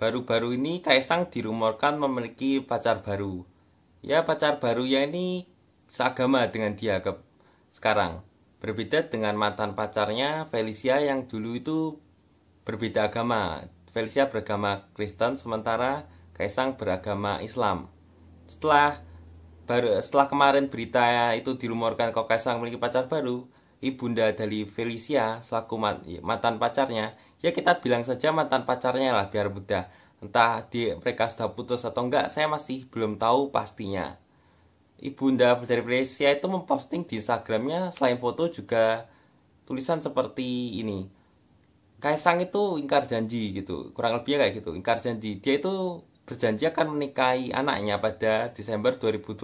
Baru-baru ini Kaisang dirumorkan memiliki pacar baru. Ya pacar baru ya ini seagama dengan dia ke sekarang. Berbeda dengan mantan pacarnya Felicia yang dulu itu berbeda agama. Felicia beragama Kristen sementara Kaisang beragama Islam. Setelah baru setelah kemarin berita itu dirumorkan kok Kaisang memiliki pacar baru, ibunda dari Felicia selaku ya, mantan pacarnya ya kita bilang saja mantan pacarnya lah biar mudah entah di mereka sudah putus atau enggak saya masih belum tahu pastinya ibunda dari Felicia itu memposting di Instagramnya selain foto juga tulisan seperti ini Kaisang itu ingkar janji gitu kurang lebih kayak gitu ingkar janji dia itu berjanji akan menikahi anaknya pada Desember 2020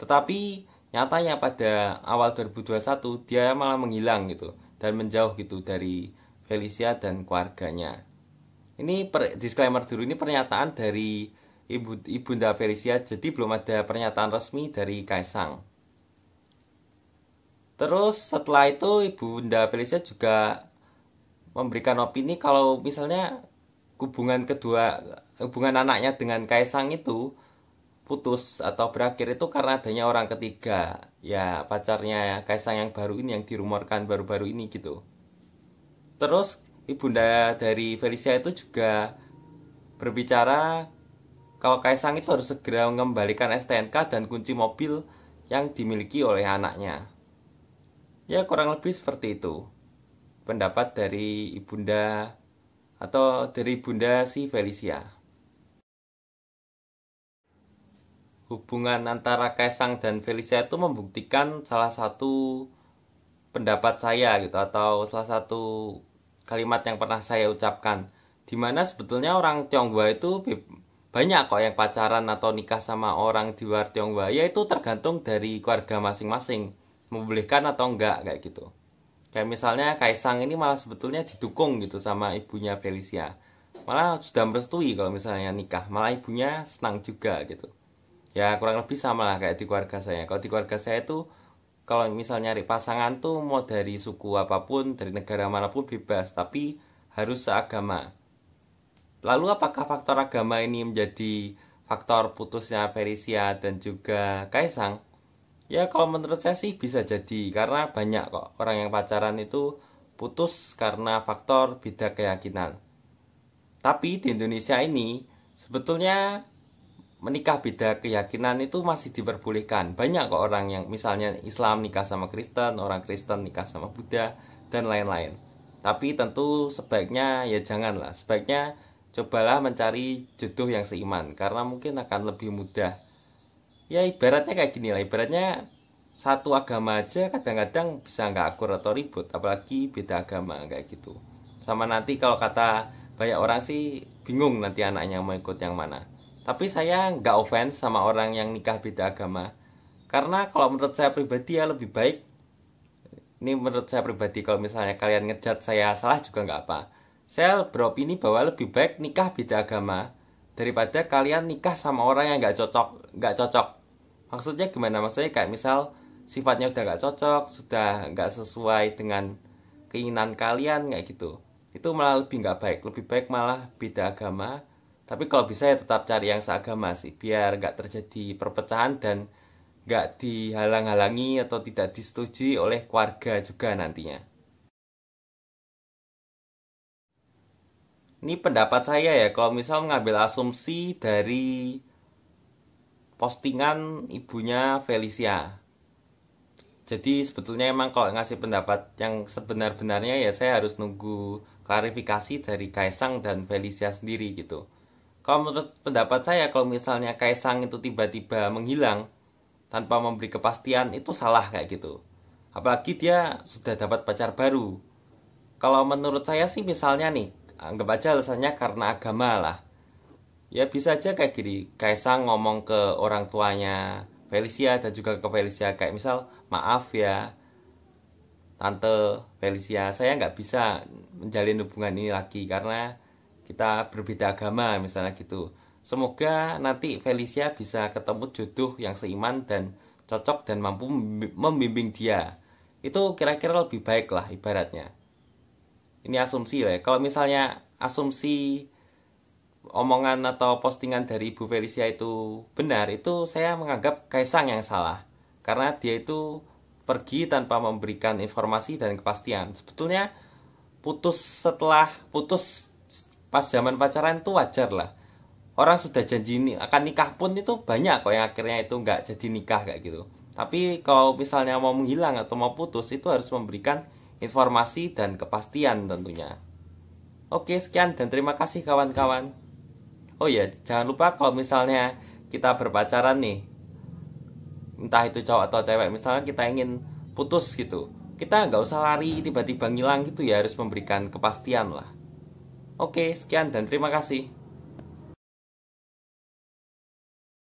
tetapi Nyatanya pada awal 2021 dia malah menghilang gitu dan menjauh gitu dari Felicia dan keluarganya. Ini per, disclaimer dulu ini pernyataan dari Ibu Ibunda Felicia jadi belum ada pernyataan resmi dari Kaisang. Terus setelah itu Ibunda Felicia juga memberikan opini kalau misalnya hubungan kedua hubungan anaknya dengan Kaisang itu putus atau berakhir itu karena adanya orang ketiga ya pacarnya Kaisang yang baru ini yang dirumorkan baru-baru ini gitu terus ibunda dari Felicia itu juga berbicara kalau Kaisang itu harus segera mengembalikan STNK dan kunci mobil yang dimiliki oleh anaknya ya kurang lebih seperti itu pendapat dari ibunda atau dari bunda si Felicia hubungan antara Kaisang dan Felicia itu membuktikan salah satu pendapat saya gitu atau salah satu kalimat yang pernah saya ucapkan dimana sebetulnya orang Tionghoa itu banyak kok yang pacaran atau nikah sama orang di luar Tionghoa ya itu tergantung dari keluarga masing-masing membolehkan atau enggak kayak gitu kayak misalnya Kaisang ini malah sebetulnya didukung gitu sama ibunya Felicia malah sudah merestui kalau misalnya nikah malah ibunya senang juga gitu ya kurang lebih sama lah kayak di keluarga saya kalau di keluarga saya itu kalau misal nyari pasangan tuh mau dari suku apapun dari negara manapun bebas tapi harus seagama lalu apakah faktor agama ini menjadi faktor putusnya Felicia dan juga Kaisang ya kalau menurut saya sih bisa jadi karena banyak kok orang yang pacaran itu putus karena faktor beda keyakinan tapi di Indonesia ini sebetulnya menikah beda keyakinan itu masih diperbolehkan. Banyak kok orang yang misalnya Islam nikah sama Kristen, orang Kristen nikah sama Buddha, dan lain-lain. Tapi tentu sebaiknya ya janganlah, sebaiknya cobalah mencari jodoh yang seiman karena mungkin akan lebih mudah. Ya ibaratnya kayak gini lah, ibaratnya satu agama aja kadang-kadang bisa nggak akur atau ribut, apalagi beda agama kayak gitu. Sama nanti kalau kata banyak orang sih bingung nanti anaknya mau ikut yang mana. Tapi saya nggak offense sama orang yang nikah beda agama. Karena kalau menurut saya pribadi ya lebih baik. Ini menurut saya pribadi kalau misalnya kalian ngejat saya salah juga nggak apa. Saya beropini bahwa lebih baik nikah beda agama daripada kalian nikah sama orang yang nggak cocok, nggak cocok. Maksudnya gimana? Maksudnya kayak misal sifatnya udah nggak cocok, sudah nggak sesuai dengan keinginan kalian kayak gitu. Itu malah lebih nggak baik. Lebih baik malah beda agama tapi kalau bisa ya tetap cari yang seagama sih biar nggak terjadi perpecahan dan nggak dihalang-halangi atau tidak disetujui oleh keluarga juga nantinya. Ini pendapat saya ya, kalau misal mengambil asumsi dari postingan ibunya Felicia. Jadi sebetulnya emang kalau ngasih pendapat yang sebenar-benarnya ya saya harus nunggu klarifikasi dari Kaisang dan Felicia sendiri gitu kalau menurut pendapat saya kalau misalnya Kaisang itu tiba-tiba menghilang tanpa memberi kepastian itu salah kayak gitu. Apalagi dia sudah dapat pacar baru. Kalau menurut saya sih misalnya nih, anggap aja alasannya karena agama lah. Ya bisa aja kayak gini, Kaisang ngomong ke orang tuanya Felicia dan juga ke Felicia kayak misal maaf ya Tante Felicia saya nggak bisa menjalin hubungan ini lagi karena kita berbeda agama misalnya gitu semoga nanti Felicia bisa ketemu jodoh yang seiman dan cocok dan mampu membimbing dia itu kira-kira lebih baik lah ibaratnya ini asumsi lah ya. kalau misalnya asumsi omongan atau postingan dari Ibu Felicia itu benar itu saya menganggap Kaisang yang salah karena dia itu pergi tanpa memberikan informasi dan kepastian sebetulnya putus setelah putus pas zaman pacaran itu wajar lah orang sudah janji ini akan nikah pun itu banyak kok yang akhirnya itu nggak jadi nikah kayak gitu tapi kalau misalnya mau menghilang atau mau putus itu harus memberikan informasi dan kepastian tentunya oke sekian dan terima kasih kawan-kawan oh ya jangan lupa kalau misalnya kita berpacaran nih entah itu cowok atau cewek misalnya kita ingin putus gitu kita nggak usah lari tiba-tiba ngilang gitu ya harus memberikan kepastian lah Oke, sekian dan terima kasih.